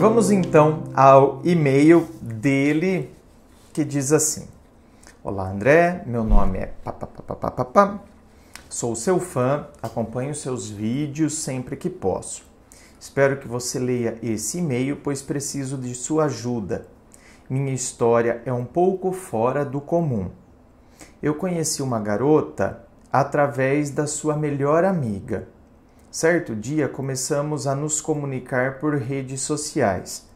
vamos então ao e-mail dele que diz assim: Olá André, meu nome é papapá, sou seu fã, acompanho seus vídeos sempre que posso. Espero que você leia esse e-mail, pois preciso de sua ajuda. Minha história é um pouco fora do comum. Eu conheci uma garota através da sua melhor amiga. Certo dia começamos a nos comunicar por redes sociais.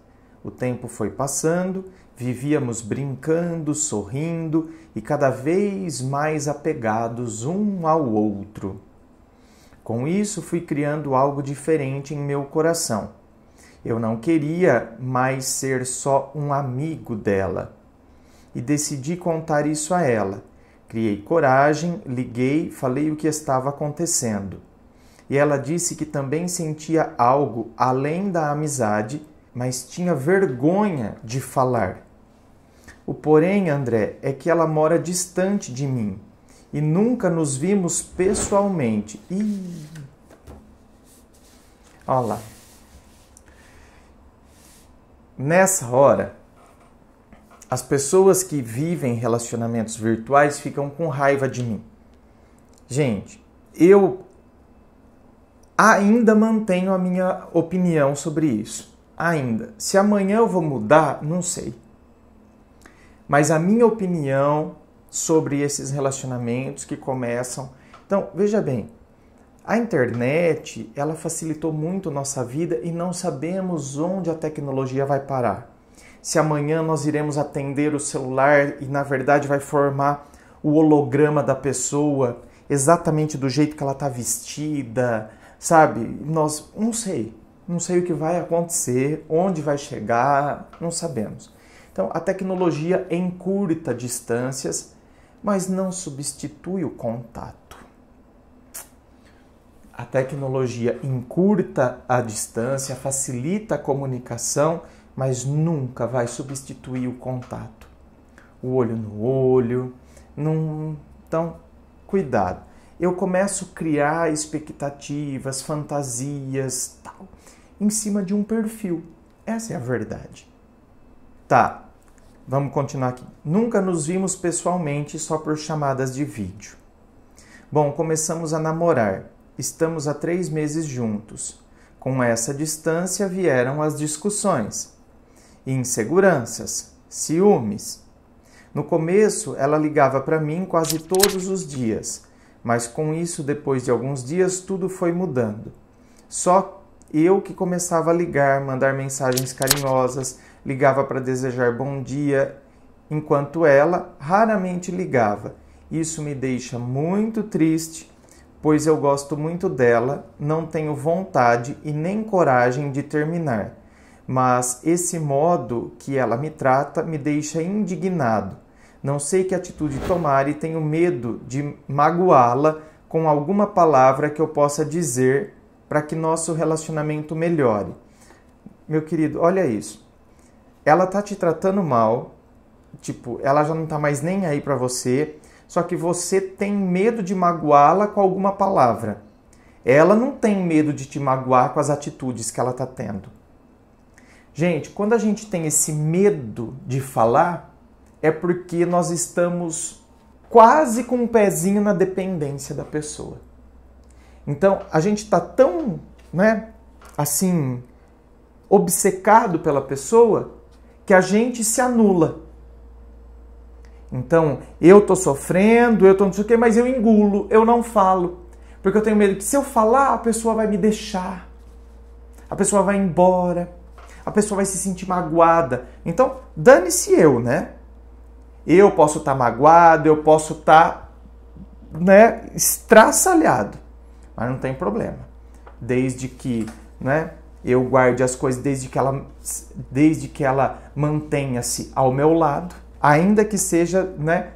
O tempo foi passando, vivíamos brincando, sorrindo e cada vez mais apegados um ao outro. Com isso, fui criando algo diferente em meu coração. Eu não queria mais ser só um amigo dela. E decidi contar isso a ela. Criei coragem, liguei, falei o que estava acontecendo e ela disse que também sentia algo além da amizade, mas tinha vergonha de falar. O porém, André, é que ela mora distante de mim e nunca nos vimos pessoalmente. Ih. Olha lá. Nessa hora, as pessoas que vivem relacionamentos virtuais ficam com raiva de mim. Gente, eu Ainda mantenho a minha opinião sobre isso. Ainda. Se amanhã eu vou mudar, não sei. Mas a minha opinião sobre esses relacionamentos que começam. Então, veja bem, a internet, ela facilitou muito nossa vida e não sabemos onde a tecnologia vai parar. Se amanhã nós iremos atender o celular e na verdade vai formar o holograma da pessoa, exatamente do jeito que ela está vestida, Sabe, nós não sei, não sei o que vai acontecer, onde vai chegar, não sabemos. Então, a tecnologia encurta distâncias, mas não substitui o contato. A tecnologia encurta a distância, facilita a comunicação, mas nunca vai substituir o contato. O olho no olho, então, cuidado eu começo a criar expectativas, fantasias, tal, em cima de um perfil. Essa é a verdade. Tá, vamos continuar aqui. Nunca nos vimos pessoalmente só por chamadas de vídeo. Bom, começamos a namorar. Estamos há três meses juntos. Com essa distância vieram as discussões, inseguranças, ciúmes. No começo, ela ligava para mim quase todos os dias mas com isso, depois de alguns dias, tudo foi mudando. Só eu que começava a ligar, mandar mensagens carinhosas, ligava para desejar bom dia, enquanto ela raramente ligava. Isso me deixa muito triste, pois eu gosto muito dela, não tenho vontade e nem coragem de terminar. Mas esse modo que ela me trata me deixa indignado não sei que atitude tomar e tenho medo de magoá-la com alguma palavra que eu possa dizer para que nosso relacionamento melhore. Meu querido, olha isso. Ela tá te tratando mal, tipo, ela já não tá mais nem aí para você, só que você tem medo de magoá-la com alguma palavra. Ela não tem medo de te magoar com as atitudes que ela tá tendo. Gente, quando a gente tem esse medo de falar, é porque nós estamos quase com um pezinho na dependência da pessoa. Então, a gente está tão, né, assim, obcecado pela pessoa que a gente se anula. Então, eu tô sofrendo, eu tô não sei o quê, mas eu engulo, eu não falo. Porque eu tenho medo que se eu falar, a pessoa vai me deixar. A pessoa vai embora. A pessoa vai se sentir magoada. Então, dane-se eu, né? Eu posso estar tá magoado, eu posso estar tá, né, estraçalhado, mas não tem problema. Desde que né, eu guarde as coisas, desde que ela, desde que ela mantenha-se ao meu lado, ainda que seja né,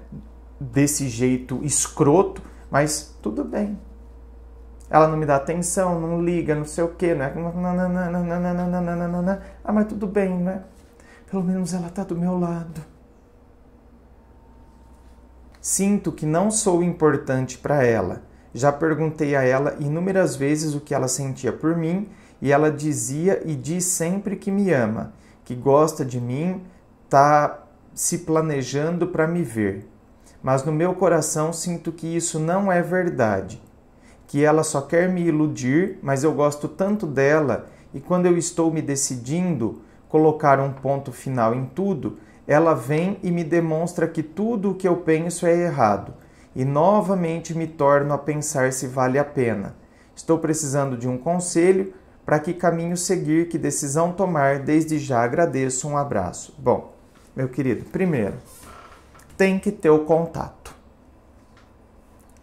desse jeito escroto, mas tudo bem. Ela não me dá atenção, não liga, não sei o quê, né? Ah, mas tudo bem, né? Pelo menos ela tá do meu lado. Sinto que não sou importante para ela. Já perguntei a ela inúmeras vezes o que ela sentia por mim e ela dizia e diz sempre que me ama, que gosta de mim, tá se planejando para me ver. Mas no meu coração sinto que isso não é verdade, que ela só quer me iludir, mas eu gosto tanto dela e quando eu estou me decidindo colocar um ponto final em tudo, ela vem e me demonstra que tudo o que eu penso é errado, e novamente me torno a pensar se vale a pena. Estou precisando de um conselho para que caminho seguir, que decisão tomar. Desde já agradeço, um abraço. Bom, meu querido, primeiro, tem que ter o contato.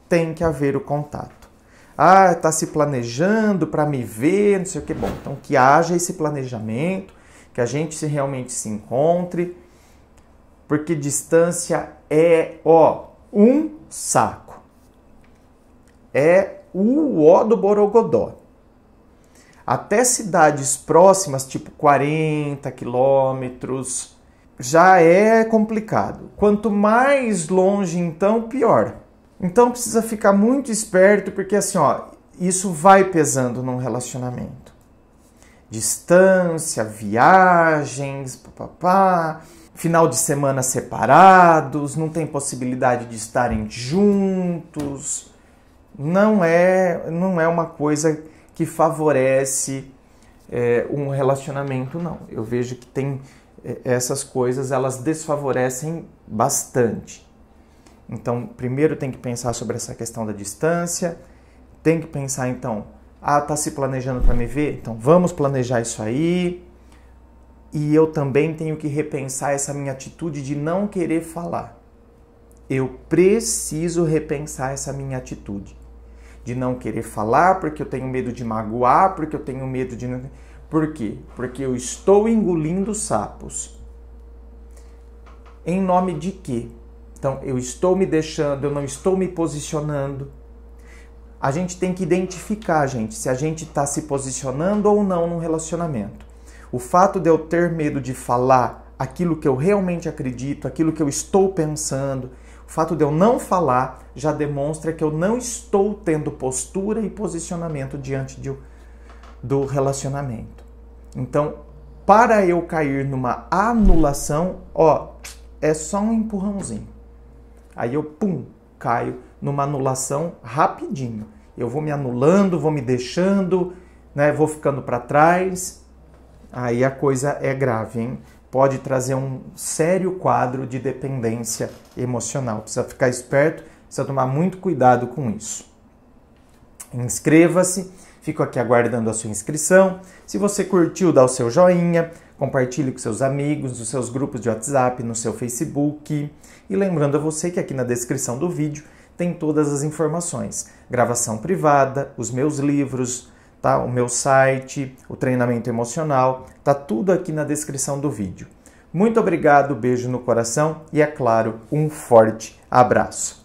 Tem que haver o contato. Ah, está se planejando para me ver, não sei o que. Bom, então que haja esse planejamento, que a gente realmente se encontre porque distância é ó, um saco. É o ó do Borogodó. Até cidades próximas, tipo 40 quilômetros, já é complicado. Quanto mais longe, então, pior. Então precisa ficar muito esperto, porque assim, ó, isso vai pesando num relacionamento. Distância, viagens, papapá final de semana separados, não tem possibilidade de estarem juntos. Não é, não é uma coisa que favorece é, um relacionamento, não. Eu vejo que tem é, essas coisas, elas desfavorecem bastante. Então, primeiro tem que pensar sobre essa questão da distância, tem que pensar então, ah, tá se planejando para me ver? Então, vamos planejar isso aí e eu também tenho que repensar essa minha atitude de não querer falar. Eu preciso repensar essa minha atitude de não querer falar, porque eu tenho medo de magoar, porque eu tenho medo de. Por quê? Porque eu estou engolindo sapos. Em nome de quê? Então, eu estou me deixando, eu não estou me posicionando. A gente tem que identificar, gente, se a gente está se posicionando ou não no relacionamento. O fato de eu ter medo de falar aquilo que eu realmente acredito, aquilo que eu estou pensando, o fato de eu não falar já demonstra que eu não estou tendo postura e posicionamento diante de, do relacionamento. Então, para eu cair numa anulação, ó, é só um empurrãozinho. Aí eu, pum, caio numa anulação rapidinho. Eu vou me anulando, vou me deixando, né, vou ficando para trás aí a coisa é grave, hein? Pode trazer um sério quadro de dependência emocional. Precisa ficar esperto, precisa tomar muito cuidado com isso. Inscreva-se, fico aqui aguardando a sua inscrição. Se você curtiu, dá o seu joinha, compartilhe com seus amigos, nos seus grupos de WhatsApp, no seu Facebook. E lembrando a você que aqui na descrição do vídeo tem todas as informações: gravação privada, os meus livros, tá? O meu site, o treinamento emocional, tá tudo aqui na descrição do vídeo. Muito obrigado, beijo no coração e é claro, um forte abraço.